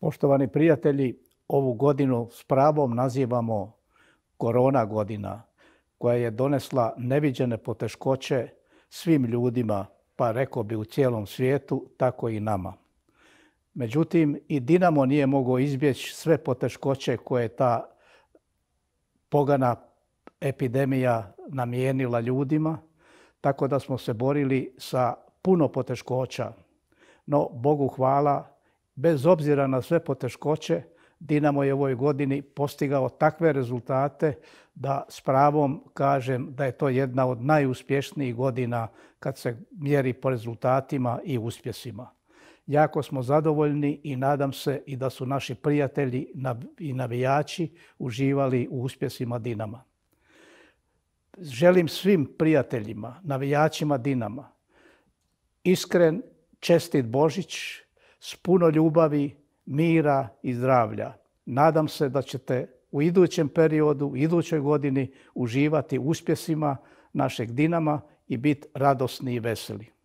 Poštovani prijatelji, ovu godinu s pravom nazivamo korona godina, koja je donesla neviđene poteškoće svim ljudima, pa rekao bi u cijelom svijetu, tako i nama. Međutim, i Dinamo nije mogao izbjeći sve poteškoće koje je ta pogana epidemija namijenila ljudima, tako da smo se borili sa puno poteškoća. No, Bogu hvala, Bez obzira na sve poteškoće, Dinamo je u ovoj godini postigao takve rezultate da s pravom kažem da je to jedna od najuspješnijih godina kad se mjeri po rezultatima i uspjesima. Jako smo zadovoljni i nadam se i da su naši prijatelji i navijači uživali u uspjesima Dinama. Želim svim prijateljima, navijačima Dinama iskren čestit Božić, s puno ljubavi, mira i zdravlja. Nadam se da ćete u idućem periodu, u idućoj godini uživati uspjesima našeg Dinama i biti radosni i veseli.